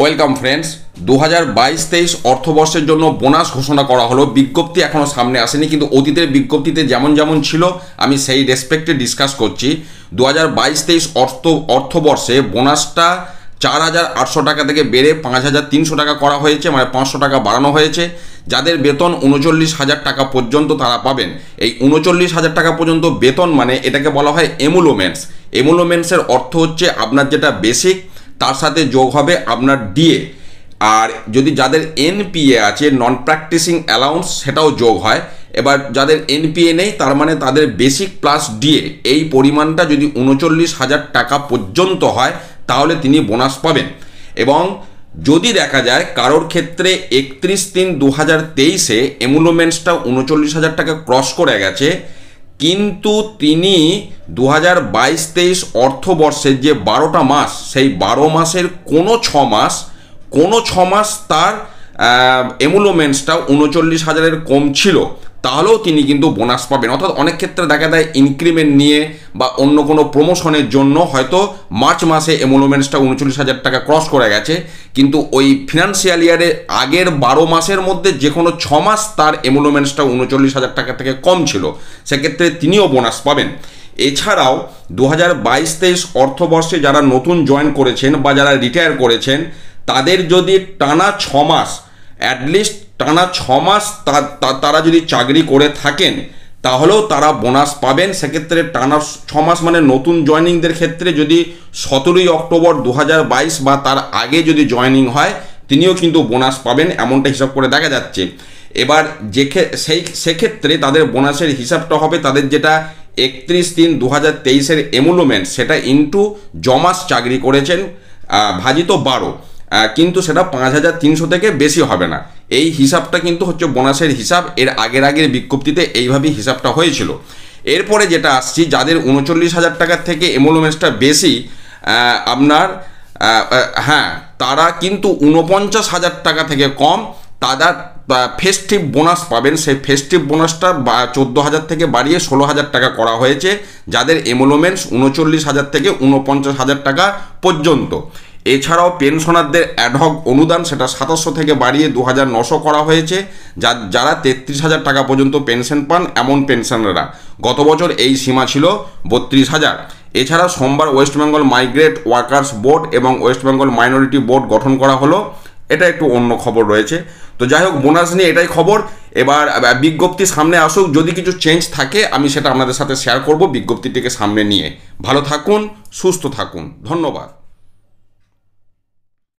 welcome friends দু হাজার বাইশ তেইশ অর্থবর্ষের জন্য বোনাস ঘোষণা করা হলো বিজ্ঞপ্তি এখনও সামনে আসেনি কিন্তু অতীতের বিজ্ঞপ্তিতে যেমন যেমন ছিল আমি সেই রেসপেক্টে ডিসকাস করছি দু হাজার বাইশ তেইশ অর্থ অর্থবর্ষে বোনাসটা চার হাজার আটশো টাকা থেকে বেড়ে পাঁচ হাজার তিনশো টাকা করা হয়েছে মানে পাঁচশো টাকা বাড়ানো হয়েছে যাদের বেতন উনচল্লিশ হাজার টাকা পর্যন্ত তারা পাবেন এই উনচল্লিশ হাজার টাকা পর্যন্ত বেতন মানে এটাকে বলা হয় এমুলোমেন্টস এমুলোমেন্টসের অর্থ হচ্ছে আপনার যেটা বেসিক তার সাথে যোগ হবে আপনার ডিএ আর যদি যাদের এনপিএ আছে নন প্র্যাকটিসিং অ্যালাউন্স সেটাও যোগ হয় এবার যাদের এনপিএ নেই তার মানে তাদের বেসিক প্লাস ডিএ এই পরিমাণটা যদি উনচল্লিশ হাজার টাকা পর্যন্ত হয় তাহলে তিনি বোনাস পাবেন এবং যদি দেখা যায় কারোর ক্ষেত্রে একত্রিশ তিন দু হাজার তেইশে এমুলোমেন্টসটা উনচল্লিশ হাজার টাকা ক্রস করে গেছে কিন্তু তিনি দু হাজার বাইশ তেইশ অর্থবর্ষের যে বারোটা মাস সেই বারো মাসের কোনো ছ মাস কোনো ছ মাস তার এমুলোমেন্টসটা উনচল্লিশ হাজারের কম ছিল তাহলেও তিনি কিন্তু বোনাস পাবেন অর্থাৎ অনেক ক্ষেত্রে দেখা যায় ইনক্রিমেন্ট নিয়ে বা অন্য কোনো প্রমোশনের জন্য হয়তো মার্চ মাসে এমোলুমেন্টসটা উনচল্লিশ হাজার টাকা ক্রস করে গেছে কিন্তু ওই ফিনান্সিয়াল ইয়ারে আগের বারো মাসের মধ্যে যে কোনো ছ মাস তার এমোলুমেন্টসটা উনচল্লিশ হাজার টাকা থেকে কম ছিল সেক্ষেত্রে তিনিও বোনাস পাবেন এছাড়াও দু হাজার বাইশ তেইশ অর্থবর্ষে যারা নতুন জয়েন করেছেন বা যারা রিটায়ার করেছেন তাদের যদি টানা ছ মাস অ্যাটলিস্ট টানা ছ মাস তারা যদি চাকরি করে থাকেন তাহলেও তারা বোনাস পাবেন সেক্ষেত্রে টানা ছ মাস মানে নতুন জয়নিংদের ক্ষেত্রে যদি সতেরোই অক্টোবর দু বা তার আগে যদি জয়নিং হয় তিনিও কিন্তু বোনাস পাবেন এমনটা হিসাব করে দেখা যাচ্ছে এবার যে সেই সেক্ষেত্রে তাদের বোনাসের হিসাবটা হবে তাদের যেটা একত্রিশ তিন দু হাজার তেইশের এমুলুমেন্ট সেটা ইন্টু জমাস চাকরি করেছেন ভাজিত বারো কিন্তু সেটা পাঁচ হাজার তিনশো থেকে বেশি হবে না এই হিসাবটা কিন্তু হচ্ছে বোনাসের হিসাব এর আগের আগের বিজ্ঞপ্তিতে এইভাবেই হিসাবটা হয়েছিল এরপরে যেটা আসছি যাদের উনচল্লিশ হাজার টাকার থেকে এমোলোমেন্সটা বেশি আপনার হ্যাঁ তারা কিন্তু উনপঞ্চাশ হাজার টাকা থেকে কম তাদের ফেস্টিভ বোনাস পাবেন সেই ফেস্টিভ বোনাসটা বা চোদ্দো হাজার থেকে বাড়িয়ে ষোলো হাজার টাকা করা হয়েছে যাদের এমোলোমেন্টস উনচল্লিশ হাজার থেকে উনপঞ্চাশ হাজার টাকা পর্যন্ত এছাড়াও পেনশনারদের অ্যাডহক অনুদান সেটা সাতাশশো থেকে বাড়িয়ে দু হাজার নশো করা হয়েছে যা যারা তেত্রিশ হাজার টাকা পর্যন্ত পেনশন পান এমন পেনশনাররা গত বছর এই সীমা ছিল বত্রিশ হাজার এছাড়া সোমবার ওয়েস্টবেঙ্গল মাইগ্রেট ওয়ার্কার্স বোর্ড এবং ওয়েস্টবেঙ্গল মাইনরিটি বোর্ড গঠন করা হলো এটা একটু অন্য খবর রয়েছে তো যাই হোক বোনাস নিয়ে এটাই খবর এবার বিজ্ঞপ্তি সামনে আসুক যদি কিছু চেঞ্জ থাকে আমি সেটা আপনাদের সাথে শেয়ার করব বিজ্ঞপ্তিটিকে সামনে নিয়ে ভালো থাকুন সুস্থ থাকুন ধন্যবাদ